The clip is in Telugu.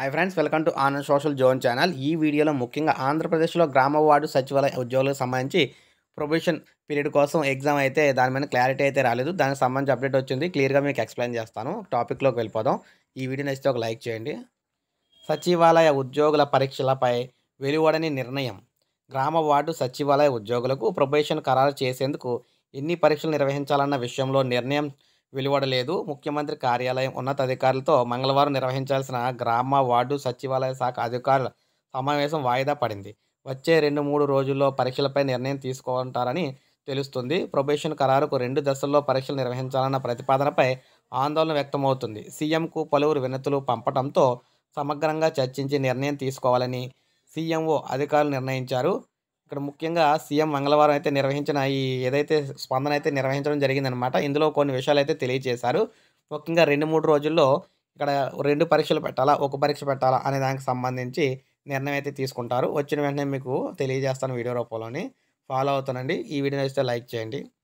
hi friends welcome to Anand social zone channel ఈ వీడియోలో ముఖ్యంగా ఆంధ్రప్రదేశ్లో గ్రామ వార్డు సచివాలయ ఉద్యోగులకు సంబంధించి ప్రొబేషన్ పీరియడ్ కోసం ఎగ్జామ్ అయితే దాని మీద క్లారిటీ అయితే రాలేదు దానికి సంబంధించి అప్డేట్ వచ్చింది క్లియర్గా మీకు ఎక్స్ప్లెయిన్ చేస్తాను టాపిక్లోకి వెళ్ళిపోదాం ఈ వీడియో నచ్చితే ఒక లైక్ చేయండి సచివాలయ ఉద్యోగుల పరీక్షలపై వెలువడని నిర్ణయం గ్రామ వార్డు సచివాలయ ఉద్యోగులకు ప్రొబేషన్ ఖరారు చేసేందుకు ఎన్ని పరీక్షలు నిర్వహించాలన్న విషయంలో నిర్ణయం వెలువడలేదు ముఖ్యమంత్రి కార్యాలయం ఉన్నతాధికారులతో మంగళవారం నిర్వహించాల్సిన గ్రామ వార్డు సచివాలయ శాఖ అధికారుల సమావేశం వాయిదా పడింది వచ్చే రెండు మూడు రోజుల్లో పరీక్షలపై నిర్ణయం తీసుకుంటారని తెలుస్తుంది ప్రొబేషన్ ఖరారుకు రెండు దశల్లో పరీక్షలు నిర్వహించాలన్న ప్రతిపాదనపై ఆందోళన వ్యక్తమవుతుంది సీఎంకు పలువురు వినతులు పంపడంతో సమగ్రంగా చర్చించి నిర్ణయం తీసుకోవాలని సీఎంఓ అధికారులు నిర్ణయించారు ఇక్కడ ముఖ్యంగా సీఎం మంగళవారం అయితే నిర్వహించిన ఈ ఏదైతే స్పందన అయితే నిర్వహించడం జరిగిందనమాట ఇందులో కొన్ని విషయాలు అయితే తెలియజేశారు ముఖ్యంగా రెండు మూడు రోజుల్లో ఇక్కడ రెండు పరీక్షలు పెట్టాలా ఒక పరీక్ష పెట్టాలా అనే దానికి సంబంధించి నిర్ణయం అయితే తీసుకుంటారు వచ్చిన వెంటనే మీకు తెలియజేస్తాను వీడియో రూపంలోని ఫాలో అవుతానండి ఈ వీడియో నచ్చితే లైక్ చేయండి